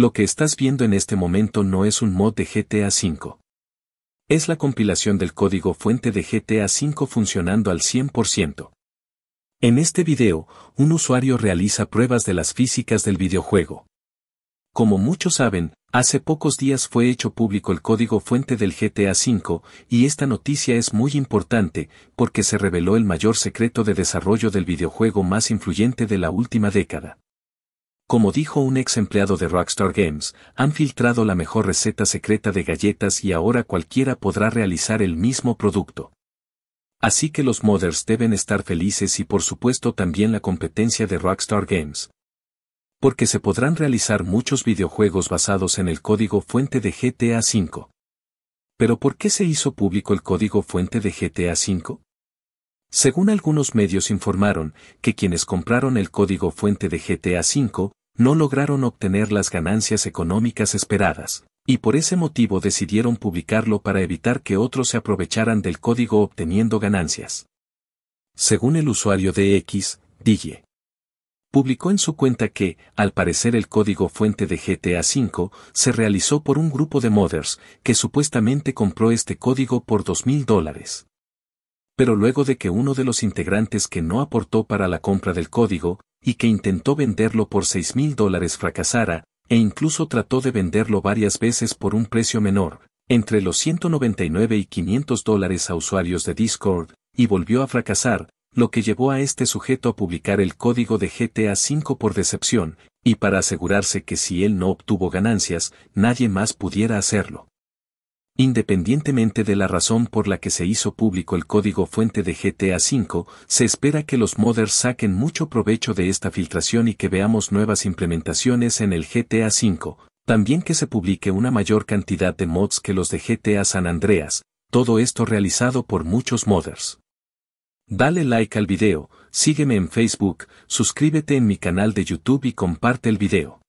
Lo que estás viendo en este momento no es un mod de GTA V. Es la compilación del código fuente de GTA V funcionando al 100%. En este video, un usuario realiza pruebas de las físicas del videojuego. Como muchos saben, hace pocos días fue hecho público el código fuente del GTA V, y esta noticia es muy importante, porque se reveló el mayor secreto de desarrollo del videojuego más influyente de la última década. Como dijo un ex empleado de Rockstar Games, han filtrado la mejor receta secreta de galletas y ahora cualquiera podrá realizar el mismo producto. Así que los modders deben estar felices y por supuesto también la competencia de Rockstar Games. Porque se podrán realizar muchos videojuegos basados en el código fuente de GTA V. Pero ¿por qué se hizo público el código fuente de GTA V? Según algunos medios informaron, que quienes compraron el código fuente de GTA V, no lograron obtener las ganancias económicas esperadas, y por ese motivo decidieron publicarlo para evitar que otros se aprovecharan del código obteniendo ganancias. Según el usuario de X, Digie publicó en su cuenta que, al parecer el código fuente de GTA V, se realizó por un grupo de modders, que supuestamente compró este código por 2.000 dólares. Pero luego de que uno de los integrantes que no aportó para la compra del código, y que intentó venderlo por 6 mil dólares fracasara, e incluso trató de venderlo varias veces por un precio menor, entre los 199 y 500 dólares a usuarios de Discord, y volvió a fracasar, lo que llevó a este sujeto a publicar el código de GTA V por decepción, y para asegurarse que si él no obtuvo ganancias, nadie más pudiera hacerlo. Independientemente de la razón por la que se hizo público el código fuente de GTA V, se espera que los modders saquen mucho provecho de esta filtración y que veamos nuevas implementaciones en el GTA V, también que se publique una mayor cantidad de mods que los de GTA San Andreas, todo esto realizado por muchos modders. Dale like al video, sígueme en Facebook, suscríbete en mi canal de YouTube y comparte el video.